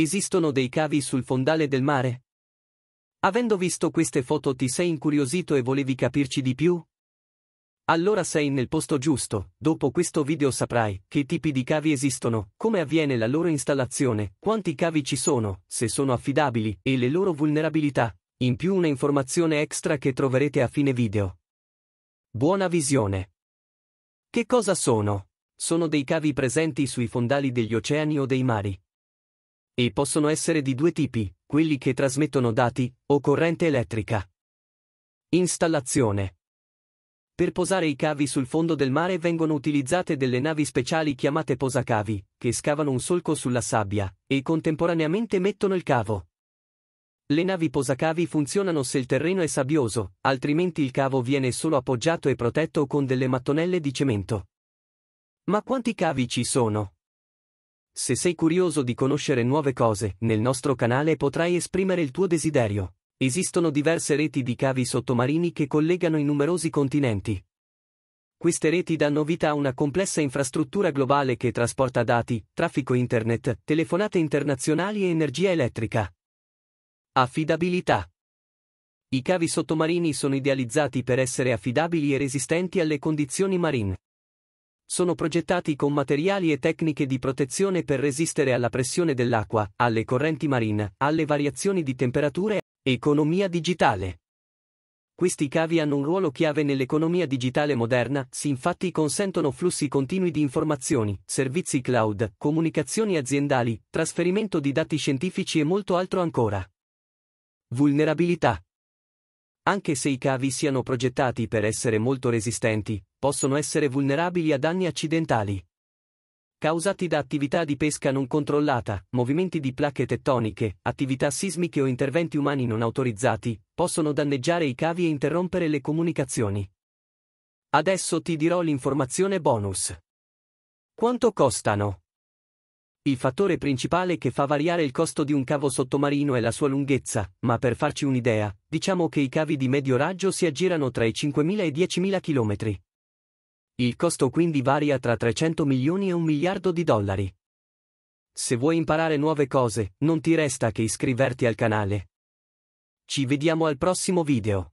Esistono dei cavi sul fondale del mare? Avendo visto queste foto ti sei incuriosito e volevi capirci di più? Allora sei nel posto giusto, dopo questo video saprai che tipi di cavi esistono, come avviene la loro installazione, quanti cavi ci sono, se sono affidabili e le loro vulnerabilità, in più una informazione extra che troverete a fine video. Buona visione. Che cosa sono? Sono dei cavi presenti sui fondali degli oceani o dei mari e possono essere di due tipi, quelli che trasmettono dati o corrente elettrica. Installazione. Per posare i cavi sul fondo del mare vengono utilizzate delle navi speciali chiamate posacavi, che scavano un solco sulla sabbia e contemporaneamente mettono il cavo. Le navi posacavi funzionano se il terreno è sabbioso, altrimenti il cavo viene solo appoggiato e protetto con delle mattonelle di cemento. Ma quanti cavi ci sono? Se sei curioso di conoscere nuove cose, nel nostro canale potrai esprimere il tuo desiderio. Esistono diverse reti di cavi sottomarini che collegano i numerosi continenti. Queste reti danno vita a una complessa infrastruttura globale che trasporta dati, traffico internet, telefonate internazionali e energia elettrica. Affidabilità. I cavi sottomarini sono idealizzati per essere affidabili e resistenti alle condizioni marine sono progettati con materiali e tecniche di protezione per resistere alla pressione dell'acqua, alle correnti marine, alle variazioni di temperature, economia digitale. Questi cavi hanno un ruolo chiave nell'economia digitale moderna, si infatti consentono flussi continui di informazioni, servizi cloud, comunicazioni aziendali, trasferimento di dati scientifici e molto altro ancora. Vulnerabilità anche se i cavi siano progettati per essere molto resistenti, possono essere vulnerabili a danni accidentali. Causati da attività di pesca non controllata, movimenti di placche tettoniche, attività sismiche o interventi umani non autorizzati, possono danneggiare i cavi e interrompere le comunicazioni. Adesso ti dirò l'informazione bonus. Quanto costano? Il fattore principale che fa variare il costo di un cavo sottomarino è la sua lunghezza, ma per farci un'idea, diciamo che i cavi di medio raggio si aggirano tra i 5.000 e 10.000 km. Il costo quindi varia tra 300 milioni e un miliardo di dollari. Se vuoi imparare nuove cose, non ti resta che iscriverti al canale. Ci vediamo al prossimo video.